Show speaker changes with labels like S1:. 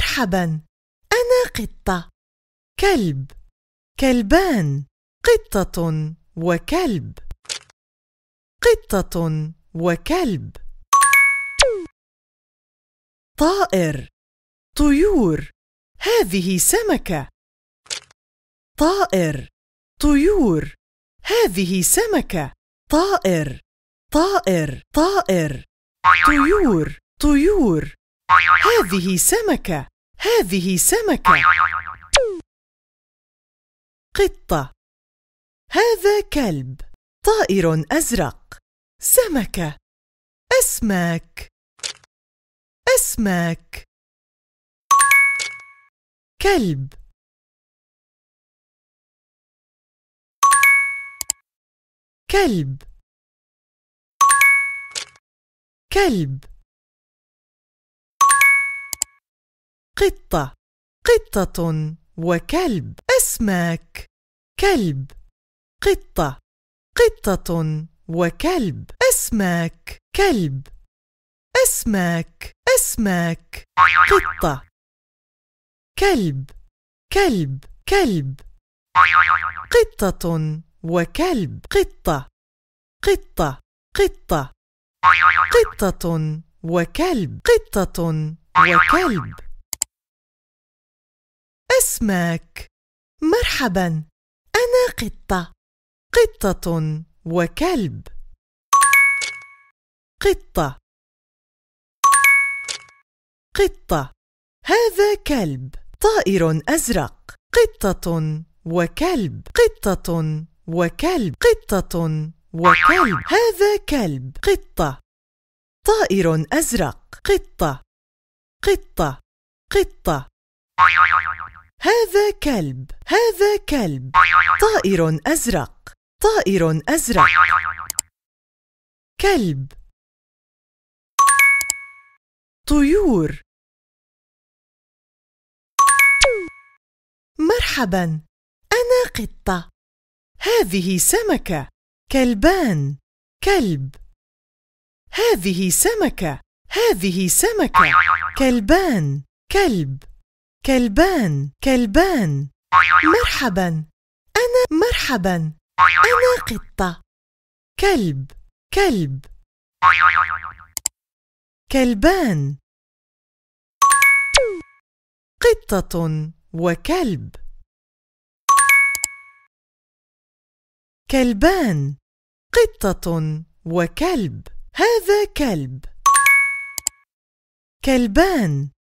S1: مرحبا أنا قطة كلب كلبان قطة وكلب قطة وكلب طائر طيور هذه سمكة طائر طيور هذه سمكة طائر طائر طائر طيور طيور هذه سمكة هذه سمكة قطة هذا كلب طائر أزرق سمكة أسماك أسماك كلب كلب كلب قطة قطة وكلب أسماك كلب قطة قطة وكلب أسماك كلب أسماك أسماك قطة كلب كلب كلب قطة وكلب قطة قطة قطة قطة وكلب قطة وكلب اسمك مرحبا انا قطه قطه وكلب قطه قطه هذا كلب طائر ازرق قطه وكلب قطه وكلب قطه وكلب هذا كلب قطه طائر ازرق قطه قطه قطه هذا كلب هذا كلب طائر أزرق طائر أزرق كلب طيور مرحبا أنا قطة هذه سمكة كلبان كلب هذه سمكة هذه سمكة كلبان كلب كلبان كلبان مرحبا أنا مرحبا أنا قطة كلب كلب كلبان قطة وكلب كلبان قطة وكلب هذا كلب كلبان